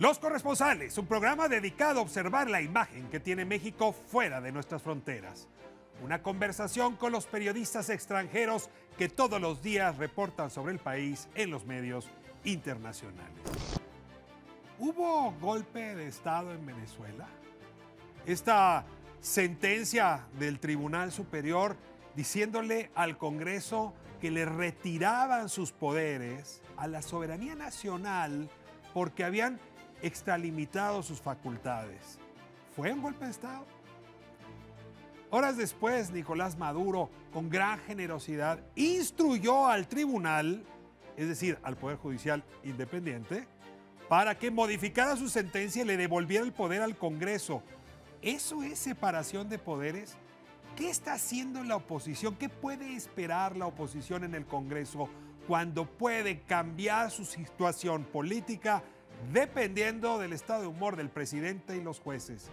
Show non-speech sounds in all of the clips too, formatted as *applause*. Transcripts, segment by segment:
Los Corresponsales, un programa dedicado a observar la imagen que tiene México fuera de nuestras fronteras. Una conversación con los periodistas extranjeros que todos los días reportan sobre el país en los medios internacionales. ¿Hubo golpe de Estado en Venezuela? Esta sentencia del Tribunal Superior diciéndole al Congreso que le retiraban sus poderes a la soberanía nacional porque habían extralimitado sus facultades. ¿Fue un golpe de Estado? Horas después, Nicolás Maduro, con gran generosidad, instruyó al tribunal, es decir, al Poder Judicial Independiente, para que modificara su sentencia y le devolviera el poder al Congreso. ¿Eso es separación de poderes? ¿Qué está haciendo la oposición? ¿Qué puede esperar la oposición en el Congreso cuando puede cambiar su situación política dependiendo del estado de humor del presidente y los jueces.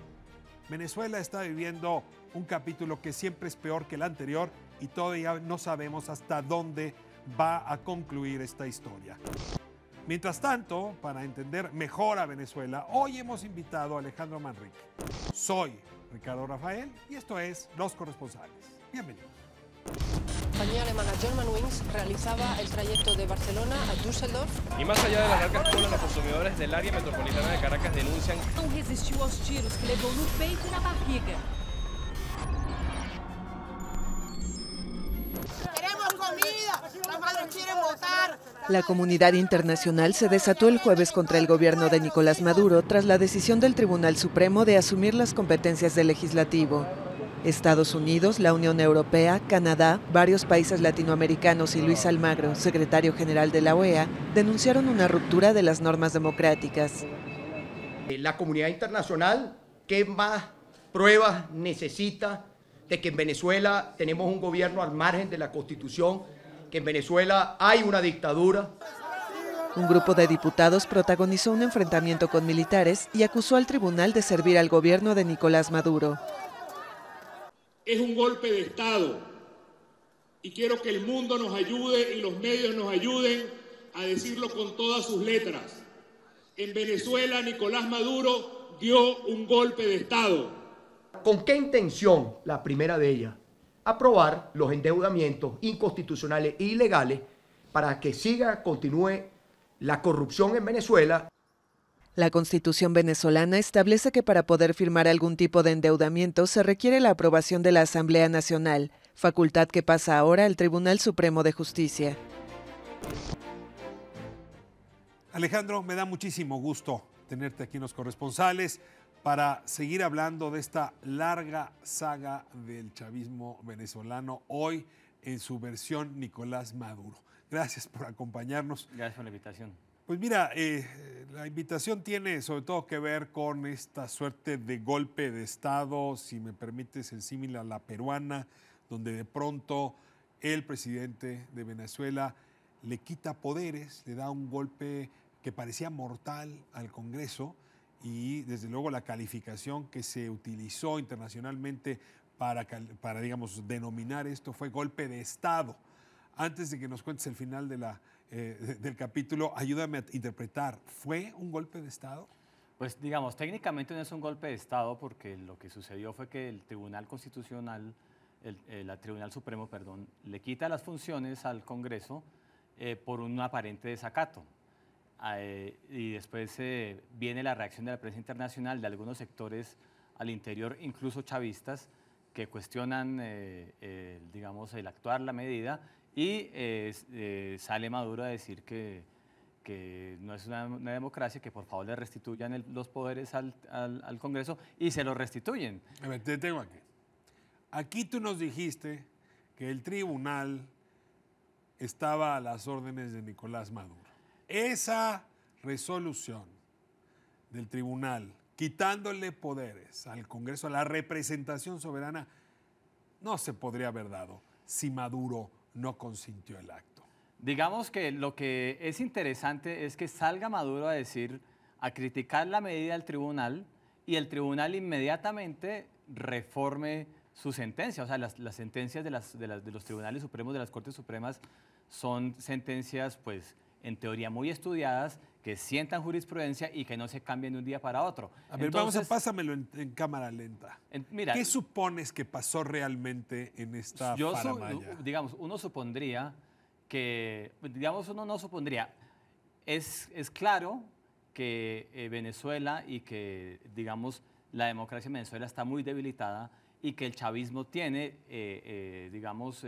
Venezuela está viviendo un capítulo que siempre es peor que el anterior y todavía no sabemos hasta dónde va a concluir esta historia. Mientras tanto, para entender mejor a Venezuela, hoy hemos invitado a Alejandro Manrique. Soy Ricardo Rafael y esto es Los Corresponsales. Bienvenidos compañía alemana Germanwings realizaba el trayecto de Barcelona a Düsseldorf. Y más allá de las largas colas, los consumidores del área metropolitana de Caracas denuncian... ...no resistió a los tiros que levó no peito y na barriga. La comunidad internacional se desató el jueves contra el gobierno de Nicolás Maduro tras la decisión del Tribunal Supremo de asumir las competencias del legislativo. Estados Unidos, la Unión Europea, Canadá, varios países latinoamericanos y Luis Almagro, secretario general de la OEA, denunciaron una ruptura de las normas democráticas. Eh, la comunidad internacional, ¿qué más pruebas necesita de que en Venezuela tenemos un gobierno al margen de la Constitución, que en Venezuela hay una dictadura? Un grupo de diputados protagonizó un enfrentamiento con militares y acusó al tribunal de servir al gobierno de Nicolás Maduro es un golpe de Estado. Y quiero que el mundo nos ayude y los medios nos ayuden a decirlo con todas sus letras. En Venezuela Nicolás Maduro dio un golpe de Estado. ¿Con qué intención? La primera de ellas, aprobar los endeudamientos inconstitucionales e ilegales para que siga, continúe la corrupción en Venezuela. La constitución venezolana establece que para poder firmar algún tipo de endeudamiento se requiere la aprobación de la Asamblea Nacional, facultad que pasa ahora al Tribunal Supremo de Justicia. Alejandro, me da muchísimo gusto tenerte aquí en los corresponsales para seguir hablando de esta larga saga del chavismo venezolano, hoy en su versión Nicolás Maduro. Gracias por acompañarnos. Gracias por la invitación. Pues mira, eh, la invitación tiene sobre todo que ver con esta suerte de golpe de Estado, si me permites el símil a la peruana, donde de pronto el presidente de Venezuela le quita poderes, le da un golpe que parecía mortal al Congreso y desde luego la calificación que se utilizó internacionalmente para, para digamos, denominar esto fue golpe de Estado. Antes de que nos cuentes el final de la eh, del capítulo, ayúdame a interpretar, ¿fue un golpe de Estado? Pues digamos, técnicamente no es un golpe de Estado porque lo que sucedió fue que el Tribunal Constitucional, el, eh, la Tribunal Supremo, perdón, le quita las funciones al Congreso eh, por un aparente desacato. Ah, y después viene la reacción de la prensa internacional, de algunos sectores al interior, incluso chavistas, que cuestionan, digamos, el actuar la medida y eh, sale Maduro a decir que, que no es una, democracia, que por favor le restituyan los poderes al, Congreso y se los restituyen. A ver, te tengo aquí. Aquí tú nos dijiste que el tribunal estaba a las órdenes de Nicolás Maduro. Esa resolución del tribunal quitándole poderes al Congreso, a la representación soberana, no se podría haber dado si Maduro no consintió el acto. Digamos que lo que es interesante es que salga Maduro a decir, a criticar la medida del tribunal y el tribunal inmediatamente reforme su sentencia. O sea, las, sentencias de, de los tribunales supremos, de las Cortes Supremas, son sentencias pues en teoría muy estudiadas, que sientan jurisprudencia y que no se cambien de un día para otro. A ver, vamos a pásamelo en, cámara lenta. ¿Qué supones que pasó realmente en esta yo digamos, uno supondría que, digamos, uno no supondría. Es, es claro que eh, Venezuela y que, digamos, la democracia en Venezuela está muy debilitada y que el chavismo tiene, eh, eh, digamos,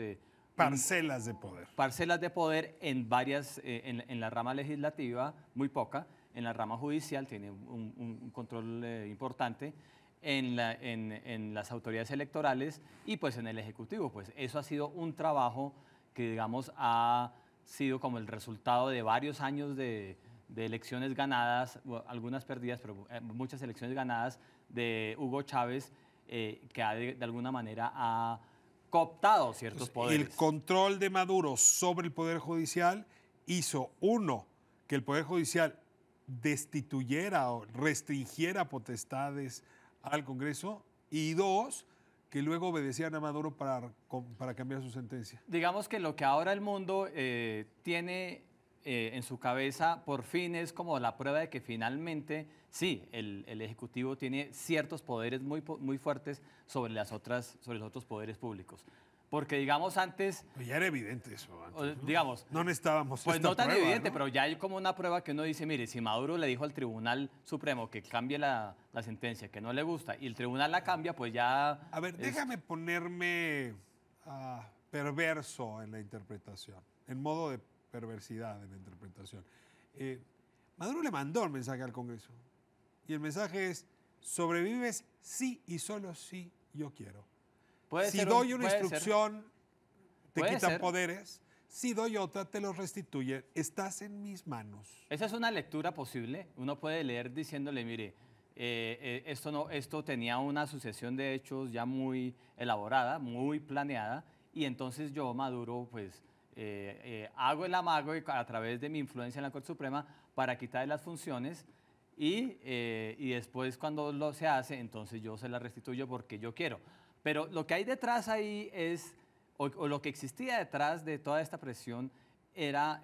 Parcelas de poder. Parcelas de poder en varias, eh, en, la rama legislativa, muy poca, en la rama judicial tiene un, control eh, importante, en, las autoridades electorales y pues en el Ejecutivo. Pues eso ha sido un trabajo que digamos ha sido como el resultado de varios años de, elecciones ganadas, algunas perdidas, pero eh, muchas elecciones ganadas de Hugo Chávez, que ha de alguna manera ha cooptado ciertos poderes. El control de Maduro sobre el Poder Judicial hizo, uno, que el Poder Judicial destituyera o restringiera potestades al Congreso y dos, que luego obedecían a Maduro para, para cambiar su sentencia. Digamos que lo que ahora el mundo eh, tiene eh, en su cabeza por fin es como la prueba de que finalmente sí, el, el Ejecutivo tiene ciertos poderes muy, muy fuertes sobre, las otras, sobre los otros poderes públicos. Porque digamos antes... Pues ya era evidente eso. Antes, ¿no? Digamos... No estábamos Pues no tan evidente, pero ya hay como una prueba que uno dice, mire, si Maduro le dijo al Tribunal Supremo que cambie la, la sentencia, que no le gusta, y el Tribunal la cambia, pues ya... A ver, déjame ponerme ah, perverso en la interpretación, en modo de perversidad de la interpretación. Eh, Maduro le mandó el mensaje al Congreso. Y el mensaje es, sobrevives si y solo si yo quiero. si doy una instrucción, te quitan poderes. Si doy otra, te los restituye. Estás en mis manos. Esa es una lectura posible. Uno puede leer diciéndole, mire, eh, eh, esto, no, esto tenía una sucesión de hechos ya muy elaborada, muy planeada, y entonces yo, Maduro, pues eh, eh, hago el amago a través de mi influencia en la Corte Suprema para quitarle las funciones y, eh, y, después cuando lo se hace, entonces yo se la restituyo porque yo quiero. Pero lo que hay detrás ahí es, o, lo que existía detrás de toda esta presión era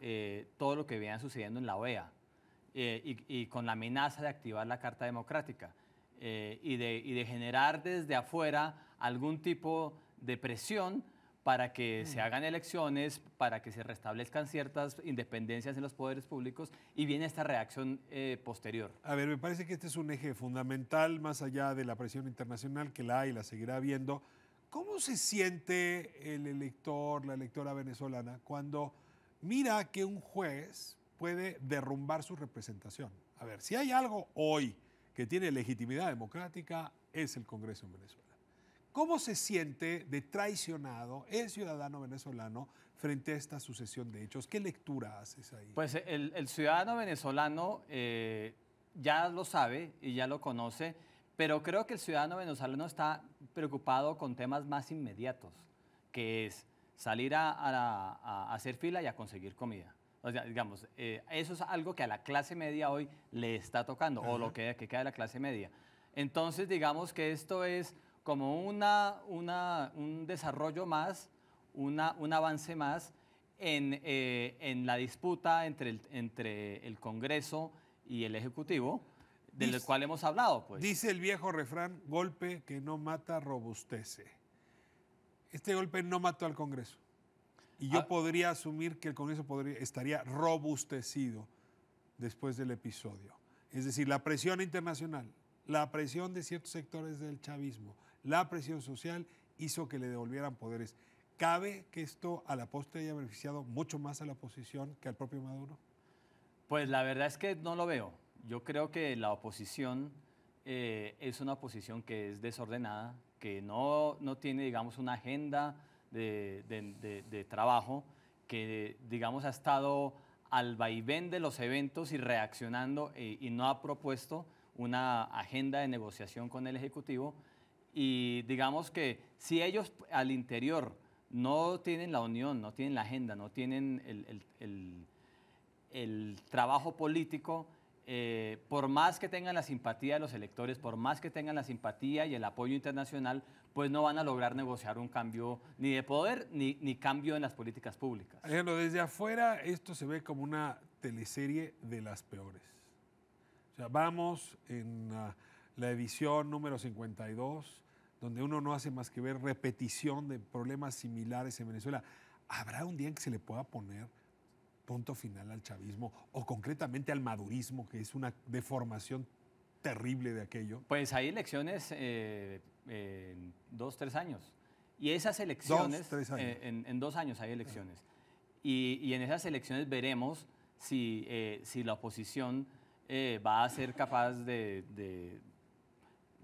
todo lo que venía sucediendo en la OEA y, y, con la amenaza de activar la Carta Democrática y de, y de generar desde afuera algún tipo de presión para que se mm. hagan elecciones, para que se restablezcan ciertas independencias en los poderes públicos y viene esta reacción eh, posterior. A ver, me parece que este es un eje fundamental, más allá de la presión internacional que la hay y la seguirá viendo. ¿Cómo se siente el elector, la electora venezolana, cuando mira que un juez puede derrumbar su representación? A ver, si hay algo hoy que tiene legitimidad democrática, es el Congreso en Venezuela. ¿Cómo se siente de traicionado el ciudadano venezolano frente a esta sucesión de hechos? ¿Qué lectura haces ahí? Pues el, ciudadano venezolano eh, ya lo sabe y ya lo conoce, pero creo que el ciudadano venezolano está preocupado con temas más inmediatos, que es salir a, hacer fila y a conseguir comida. O sea, digamos, eh, eso es algo que a la clase media hoy le está tocando, o lo que, que queda de la clase media. Entonces, digamos que esto es como una, una, un desarrollo más, una, un avance más en, eh, en la disputa entre el, entre el, Congreso y el Ejecutivo, del cual hemos hablado. Pues. Dice el viejo refrán, golpe que no mata, robustece. Este golpe no mató al Congreso. Y yo ah. podría asumir que el Congreso podría, estaría robustecido después del episodio. Es decir, la presión internacional, la presión de ciertos sectores del chavismo, la presión social hizo que le devolvieran poderes. ¿Cabe que esto a la postre haya beneficiado mucho más a la oposición que al propio Maduro? Pues la verdad es que no lo veo. Yo creo que la oposición eh, es una oposición que es desordenada, que no, tiene, digamos, una agenda de, trabajo, que, digamos, ha estado al vaivén de los eventos y reaccionando eh, y no ha propuesto una agenda de negociación con el Ejecutivo y digamos que si ellos al interior no tienen la unión, no tienen la agenda, no tienen el, trabajo político, eh, por más que tengan la simpatía de los electores, por más que tengan la simpatía y el apoyo internacional, pues no van a lograr negociar un cambio ni de poder ni, cambio en las políticas públicas. Alejandro, desde afuera esto se ve como una teleserie de las peores. O sea, vamos en ah, la edición número 52 donde uno no hace más que ver repetición de problemas similares en Venezuela. ¿Habrá un día en que se le pueda poner punto final al chavismo o concretamente al madurismo, que es una deformación terrible de aquello? Pues hay elecciones eh, en dos, tres años. Y esas elecciones, eh, en, en, dos años hay elecciones. Y, en esas elecciones veremos si, eh, si la oposición va a ser capaz de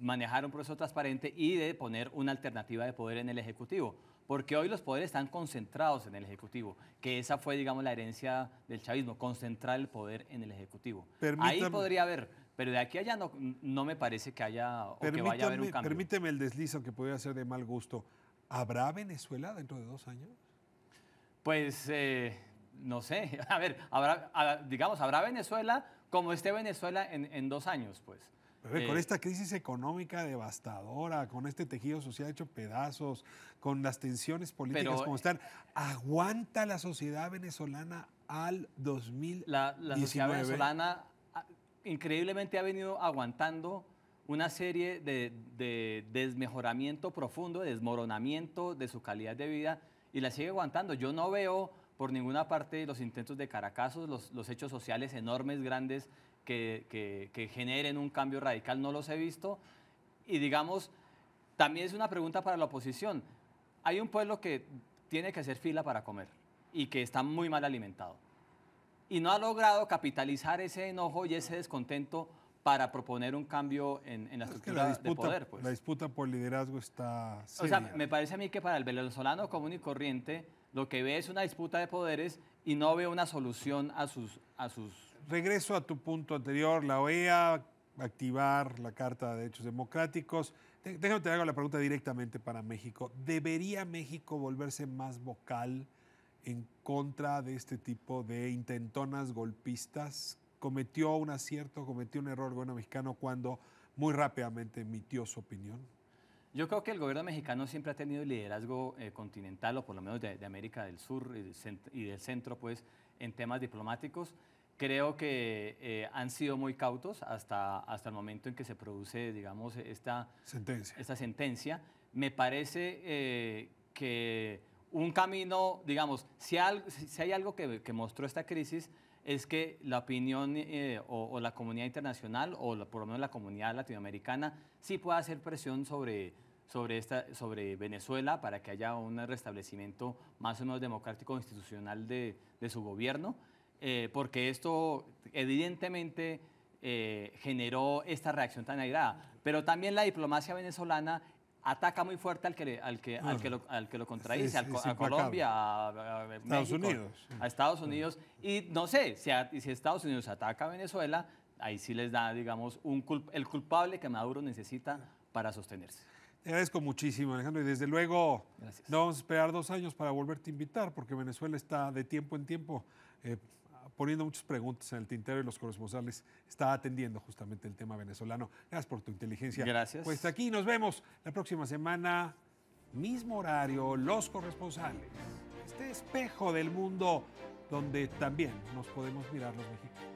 manejar un proceso transparente y de poner una alternativa de poder en el Ejecutivo. Porque hoy los poderes están concentrados en el Ejecutivo, que esa fue, digamos, la herencia del chavismo, concentrar el poder en el Ejecutivo. Ahí podría haber, pero de aquí a allá no, me parece que haya o que vaya a haber un cambio. Permíteme el deslizo que podría ser de mal gusto. ¿Habrá Venezuela dentro de dos años? Pues eh, no sé. *laughs* A ver, digamos, habrá Venezuela como esté Venezuela en, en dos años, pues con eh, esta crisis económica devastadora, con este tejido social hecho pedazos, con las tensiones políticas como están, ¿aguanta la sociedad venezolana al 2019? La, sociedad venezolana ah, increíblemente ha venido aguantando una serie de, desmejoramiento profundo, de desmoronamiento de su calidad de vida y la sigue aguantando. Yo no veo por ninguna parte los intentos de Caracas, los hechos sociales enormes, grandes que, generen un cambio radical, no los he visto. Y digamos, también es una pregunta para la oposición. Hay un pueblo que tiene que hacer fila para comer y que está muy mal alimentado. Y no ha logrado capitalizar ese enojo y ese descontento para proponer un cambio en, la estructura la de poder. Pues. La disputa por liderazgo está... O sea, me parece a mí que para el venezolano común y corriente lo que ve es una disputa de poderes y no ve una solución a sus regreso a tu punto anterior, la OEA, activar la Carta de Derechos Democráticos. Déjame te hago la pregunta directamente para México. ¿Debería México volverse más vocal en contra de este tipo de intentonas golpistas? ¿Cometió un acierto, cometió un error el gobierno mexicano cuando muy rápidamente emitió su opinión? Yo creo que el gobierno mexicano siempre ha tenido liderazgo eh, continental, o por lo menos de, América del Sur y del, centro, y del centro, pues, en temas diplomáticos. Creo que eh, han sido muy cautos hasta, hasta el momento en que se produce, digamos, esta sentencia. Esta sentencia. Me parece eh, que un camino, digamos, si, hay algo que, mostró esta crisis es que la opinión eh, o, la comunidad internacional o por lo menos la comunidad latinoamericana sí puede hacer presión sobre, sobre, esta, sobre Venezuela para que haya un restablecimiento más o menos democrático e institucional de, de su gobierno. Eh, porque esto evidentemente eh, generó esta reacción tan airada. Pero también la diplomacia venezolana ataca muy fuerte al que, al que, lo, al a Colombia, a, Estados Unidos. A Estados Unidos. Y no sé, si, Estados Unidos ataca a Venezuela, ahí sí les da, digamos, un el culpable que Maduro necesita para sostenerse. Te agradezco muchísimo, Alejandro, y desde luego no vamos a esperar dos años para volverte a invitar, porque Venezuela está de tiempo en tiempo eh, poniendo muchas preguntas en el tintero y los corresponsales está atendiendo justamente el tema venezolano. Gracias por tu inteligencia. Gracias. Pues aquí nos vemos la próxima semana, mismo horario, los corresponsales. Este espejo del mundo donde también nos podemos mirar los mexicanos.